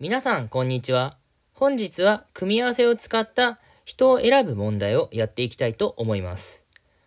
皆さん、こんにちは。本日は組み合わせを使った人を選ぶ問題をやっていきたいと思います。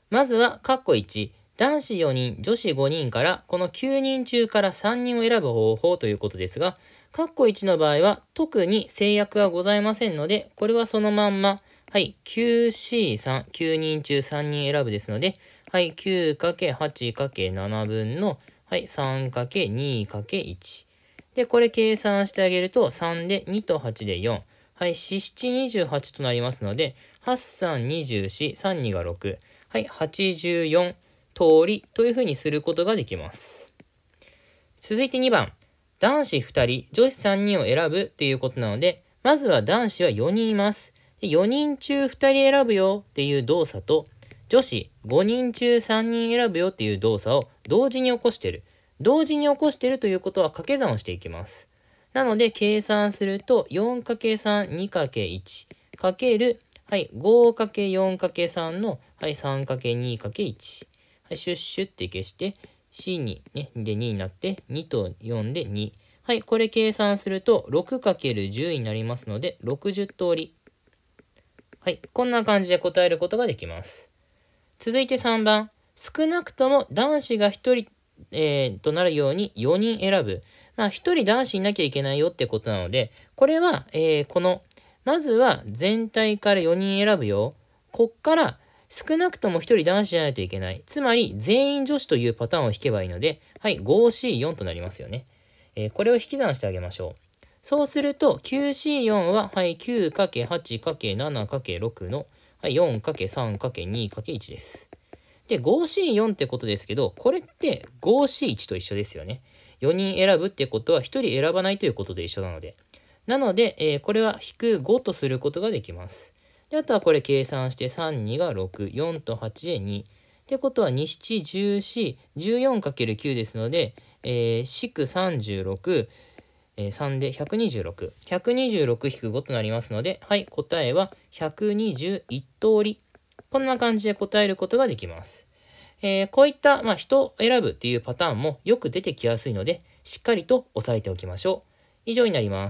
まずは、ッコ1、男子4人、女子5人から、この9人中から3人を選ぶ方法ということですが、ッコ1の場合は、特に制約はございませんので、これはそのまんま、はい、9C3、9人中3人選ぶですので、はい、9×8×7 分の、はい、3×2×1。で、これ計算してあげると、3で2と8で4。はい、4、7、28となりますので、8、3、24、3、2が6。はい、84通りというふうにすることができます。続いて2番。男子2人、女子3人を選ぶっていうことなので、まずは男子は4人います。4人中2人選ぶよっていう動作と、女子5人中3人選ぶよっていう動作を同時に起こしてる。同時に起こしているということは掛け算をしていきます。なので、計算すると 4×3、2×1 かける、はい、5×4×3 の、はい、3×2×1。はい、シュッシュって消して、C に、ね、で2になって、2と4で2。はい、これ計算すると 6×10 になりますので、60通り。はい、こんな感じで答えることができます。続いて3番。少なくとも男子が1人えー、となるように4人選ぶ。まあ、1人男子いなきゃいけないよってことなので、これは、えー、この、まずは全体から4人選ぶよ。こっから少なくとも1人男子じゃないといけない。つまり、全員女子というパターンを引けばいいので、はい、5C4 となりますよね。えー、これを引き算してあげましょう。そうすると、9C4 は、はい、9×8×7×6 の、はい、4×3×2×1 です。で、5C4 ってことですけど、これって 5C1 と一緒ですよね。4人選ぶってことは1人選ばないということで一緒なので。なので、えー、これは引く5とすることができます。で、あとはこれ計算して、3、2が6、4と8で2。ってことは2、7、14、14×9 ですので、えー、4、36、えー、3で126。126引く5となりますので、はい、答えは121通りこんな感じで答えることができます。えー、こういった、まあ、人を選ぶっていうパターンもよく出てきやすいので、しっかりと押さえておきましょう。以上になります。